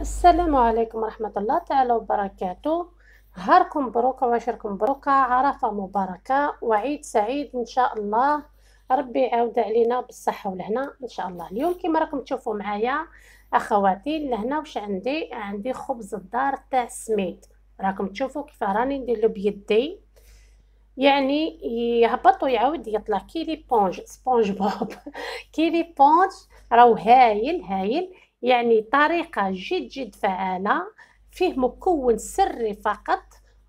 السلام عليكم ورحمة الله تعالى وبركاته نهاركم مبروك وعشركم مبروكة عرفة مباركة وعيد سعيد إن شاء الله ربي يعاود علينا بالصحة والهنا إن شاء الله اليوم كما راكم تشوفوا معايا أخواتي لهنا واش عندي عندي خبز الدار تاع سميد راكم تشوفوا كيف راني نديرلو بيدي يعني يهبط ويعاود يطلع كيلي بونج سبونج بوب كيلي بونج راهو هايل هايل يعني طريقة جد جد فعالة فيه مكون سري فقط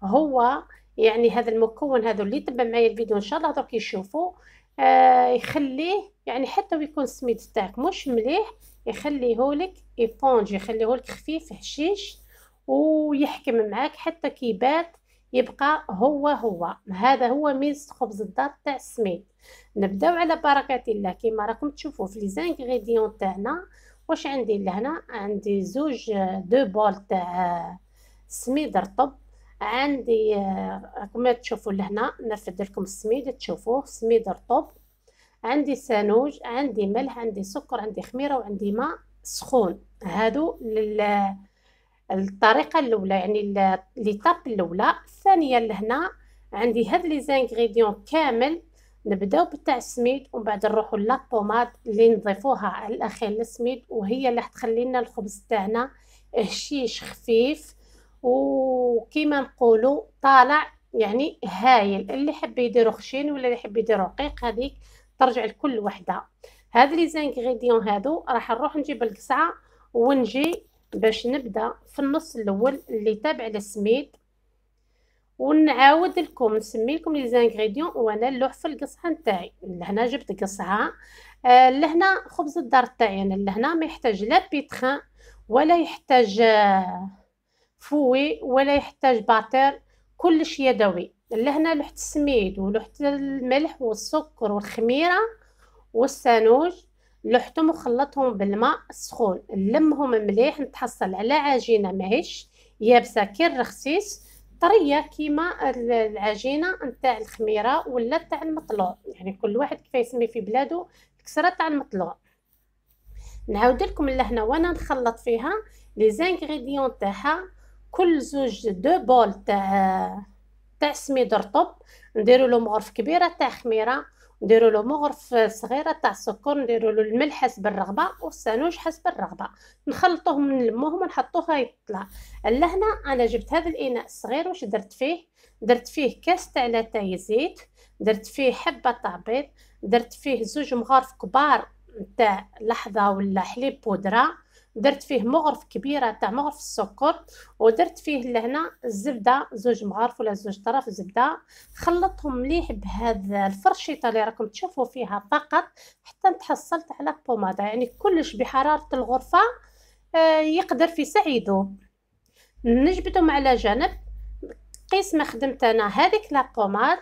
هو يعني هذا المكون هذا اللي تبع معايا الفيديو ان شاء الله درك يشوفوا آه يخليه يعني حتى ويكون السميد تاعك مش مليح يخليه لك ايبونج يخليه لك خفيف هشيش ويحكم معاك حتى كيبات يبقى هو هو هذا هو ميزة خبز الدار تاع السميد نبداو على بركه الله كما راكم تشوفوا في لي زانغريديون تاعنا واش عندي لهنا عندي زوج دو بول تاع آه، سميد رطب عندي آه، راكم تشوفوا لهنا نرفد لكم السميد تشوفوه سميد رطب عندي سانوج عندي ملح عندي سكر عندي خميره وعندي ماء سخون هادو لل الطريقه الاولى يعني ليطاب الاولى الثانيه لهنا عندي هاد لي زانغريديون كامل نبداو بتاع السميد ومن بعد نروحو لابوماد اللي نضيفوها على الاخير للسميد وهي اللي تخلي لنا الخبز تاعنا هشيش خفيف وكيما نقولوا طالع يعني هايل اللي حب يديرو خشين ولا اللي حب يديرو رقيق هذيك ترجع لكل وحده هاد لي زانغريديون هادو راح نروح نجيب القصعه ونجي باش نبدا في النص الاول اللي تابع للسميد ونعاود لكم نسمي لكم لي زانغريديون وانا نلوح في القصعه نتاعي لهنا جبت قصعه آه، لهنا خبز الدار تاعي انا يعني لهنا ما يحتاج لا بيتخان ولا يحتاج آه، فوي ولا يحتاج باتر كلش يدوي لهنا لحت السميد ولحت الملح والسكر والخميره والسانوج لحتهم وخلطهم بالماء السخون نلمهم مليح نتحصل على عجينه ماهيش يابسه كي الرخسيس طريه كيما العجينه نتاع الخميره ولا تاع المطلوع يعني كل واحد كيف يسمي في بلادو الكسره تاع المطلوع نعاود لكم لهنا وانا نخلط فيها لي زانغريديون تاعها كل زوج دو بول تاع تاع سميد رطب نديرو له مغرف كبيره تاع خميره نديرو له مغرف صغيره تاع السكر نديرو له الملح حسب الرغبه والسانوج حسب الرغبه نخلطوهم نلموهم ونحطوه يطلع هنا انا جبت هذا الاناء الصغير واش درت فيه درت فيه كاس تاع لاتاي زيت درت فيه حبه تاع بيض درت فيه زوج مغارف كبار تاع لحظه ولا حليب بودره درت فيه مغرف كبيره تاع مغرف السكر ودرت فيه لهنا الزبده زوج مغارف ولا زوج طرف زبده خلطتهم مليح بهذا الفرشيطه اللي راكم تشوفوا فيها فقط حتى تحصلت على بوماده يعني كلش بحراره الغرفه آه، يقدر في سعيده نجبدهم على جنب قيس ما خدمت انا هذيك لا بوماد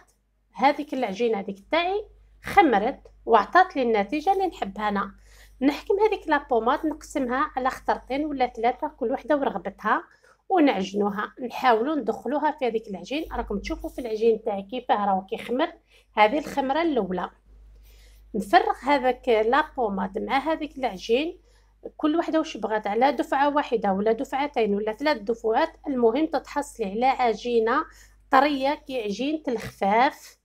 هذيك العجينه هذيك تاعي خمرت وعطات لي النتيجه اللي نحبها انا نحكم هذيك لابوماد نقسمها على خطرتين ولا ثلاثه كل وحده ورغبتها ونعجنوها نحاولوا ندخلوها في هذيك العجين راكم تشوفوا في العجين تاعي كيفاه راهو كيخمر هذه الخمره الاولى نفرغ هذاك لابوماد مع هذيك العجين كل وحده واش بغات على دفعه واحده ولا دفعتين ولا ثلاث دفعات المهم تتحصلي على عجينه طريه كي عجينه الخفاف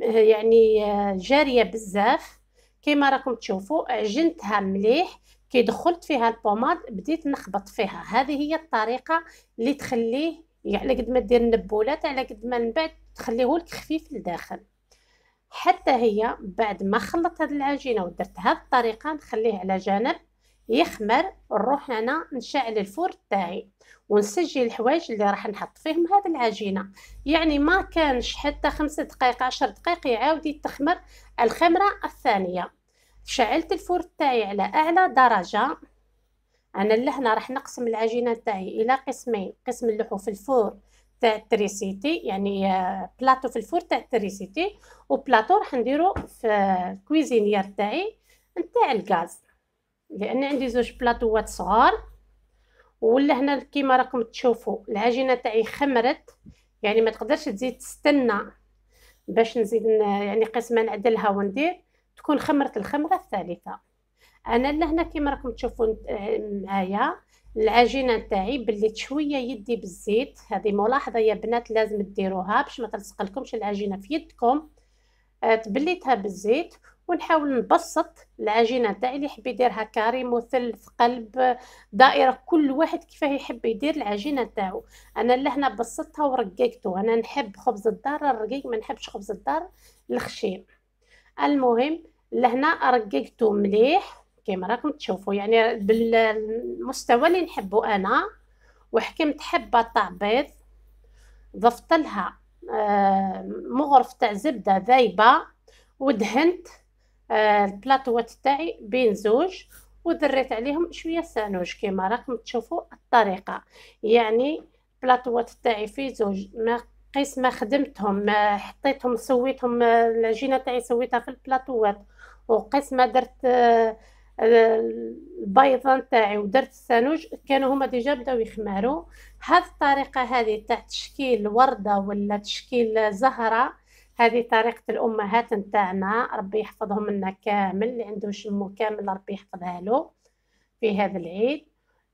يعني آه، جاريه بزاف كما راكم تشوفوا عجنتها مليح كي دخلت فيها البوماد بديت نخبط فيها هذه هي الطريقه اللي تخليه يعني على قد ما دير النبولات على قد ما من بعد تخليه لك خفيف لداخل حتى هي بعد ما خلطت هذه العجينه ودرت هذه الطريقه نخليه على جنب يخمر نروح انا نشعل الفور تاعي ونسجل الحوايج اللي راح نحط فيهم هذه العجينه يعني ما كانش حتى خمسة دقائق عشر دقائق يعاود يتخمر الخمره الثانيه شعلت الفور تاعي على اعلى درجه انا لهنا راح نقسم العجينه تاعي الى قسمين قسم اللحو يعني، آه، في الفور تاع التريسيتي يعني بلاطو في الفور تاع التريسيتي وبلاطو راح نديرو في الكويزينير تاعي نتاع الغاز لان عندي زوج بلاطوات صغار ولا هنا كيما راكم تشوفوا العجينه تاعي خمرت يعني ما تقدرش تزيد تستنى باش نزيد يعني قسمه نعدلها وندير تكون خمرت الخمره الثالثه انا لهنا كيما راكم تشوفوا آه، معايا العجينه تاعي بليت شويه يدي بالزيت هذه ملاحظه يا بنات لازم ديروها باش ما تلصق لكمش العجينه في يدكم آه، تبليتها بالزيت ونحاول نبسط العجينه تاعي اللي يحب يديرها كاري مثلث قلب دائره كل واحد كيفاه يحب يدير العجينه تاعو انا لهنا بسطتها ورققته انا نحب خبز الدار الرقيق ما نحبش خبز الدار الخشين المهم لهنا رققته مليح كيما راكم تشوفوا يعني بالمستوى اللي نحبه انا وحكمت حبه تاع بيض ضفت لها آه، مغرف تاع زبده ذايبه ودهنت آه، البلاطوات تاعي بين زوج ودريت عليهم شويه سانوج كما راكم تشوفوا الطريقه يعني البلاطوات تاعي في زوج ما قيس ما خدمتهم ما حطيتهم سويتهم العجينه تاعي سويتها في البلاطوات وقيس ما درت آه، البيضه تاعي ودرت السانوج كانوا هما ديجا بداو يخمروا هذه الطريقه هذه تاع تشكيل ورده ولا تشكيل زهره هذه طريقة الأمهات نتاعنا ربي يحفظهم لنا كامل اللي عنده شمو كامل ربي يحفظها له في هذا العيد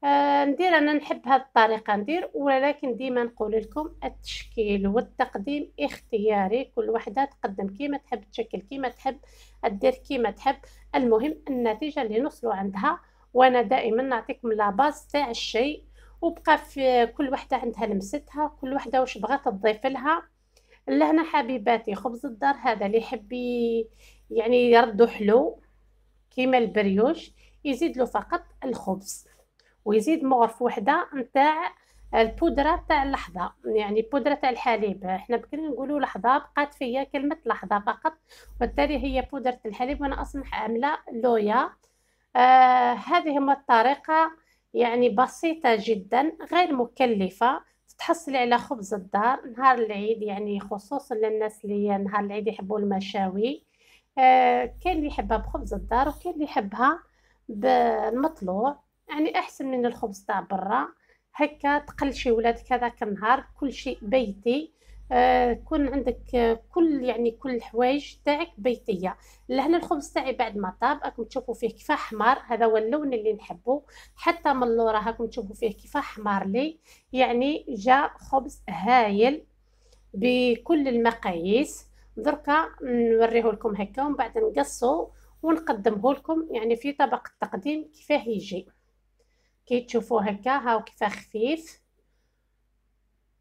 آه ندير أنا نحب هذه الطريقة ندير ولكن ديما نقول لكم التشكيل والتقديم اختياري كل وحدة تقدم كيما تحب تشكل كيما تحب تدير كيما تحب المهم النتيجة اللي نوصلوا عندها وأنا دائما نعطيكم لاباز تاع الشيء وبقى في كل وحدة عندها لمستها كل وحدة وش بغات تضيف لها لهنا حبيباتي خبز الدار هذا اللي يحب يعني يردو حلو كيما البريوش يزيد له فقط الخبز ويزيد مغرف وحده نتاع البودره تاع اللحظه يعني بودره تاع الحليب احنا بكري نقولوا لحظه بقات فيا كلمه لحظه فقط وبالتالي هي بودره الحليب وانا اصلا عامله لويا آه هذه هما الطريقه يعني بسيطه جدا غير مكلفه تحصلي على خبز الدار نهار العيد يعني خصوصا للناس اللي نهار العيد يحبوا المشاوي آه كاين اللي يحبها بخبز الدار وكان اللي يحبها بالمطلوع يعني احسن من الخبز تاع برا هكا تقلشي ولادك هذاك النهار كلشي بيتي تكون آه، عندك آه، كل يعني كل الحوايج تاعك بيتيه لهنا الخبز تاعي بعد ما طاب راكم تشوفوا فيه كيف حمار هذا هو اللون اللي نحبه حتى من اللورا راكم تشوفوا فيه كيف حمار لي يعني جا خبز هايل بكل المقاييس دركا نوريه لكم هكا ومن بعد نقصو ونقدمه لكم يعني في طبق التقديم كيفاه يجي كي تشوفوه هكا هاو كيفاه خفيف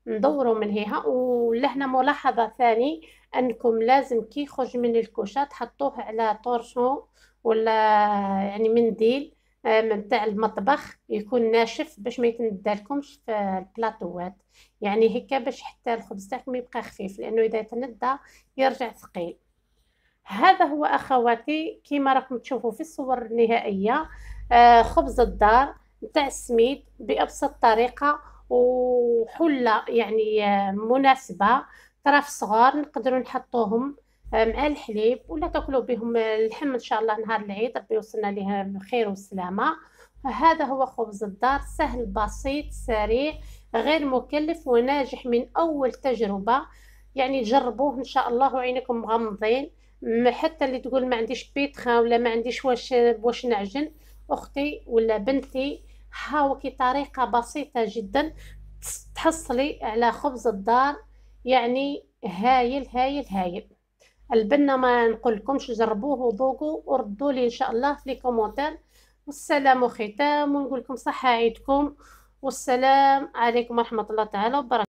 ندوروا من هنا ولهنا ملاحظه ثاني انكم لازم كي يخرج من الكوشه تحطوه على طورشون ولا يعني منديل آه، من تاع المطبخ يكون ناشف باش ما يتندالكمش في البلاطوات يعني هكا باش حتى الخبز تاعكم يبقى خفيف لانه اذا تندى يرجع ثقيل هذا هو اخواتي كيما راكم تشوفوا في الصور النهائيه آه، خبز الدار تاع السميد بابسط طريقه وحله يعني آه، مناسبه طرف صغار نقدروا نحطوهم آه، مع الحليب ولا تاكلوا بهم اللحم ان شاء الله نهار العيد ربي يوصلنا ليه بخير وسلامه هذا هو خبز الدار سهل بسيط سريع غير مكلف وناجح من اول تجربه يعني جربوه ان شاء الله وعينكم مغمضين حتى اللي تقول ما عنديش بيتخا ولا ما عنديش واش واش نعجن اختي ولا بنتي كي طريقة بسيطة جدا تحصلي على خبز الدار يعني هايل هايل هايل البنة ما نقول لكمش جربوه وذوقوا وردوا لي ان شاء الله في لي والسلام وختام ونقول لكم صحة عيدكم والسلام عليكم ورحمة الله تعالى وبركاته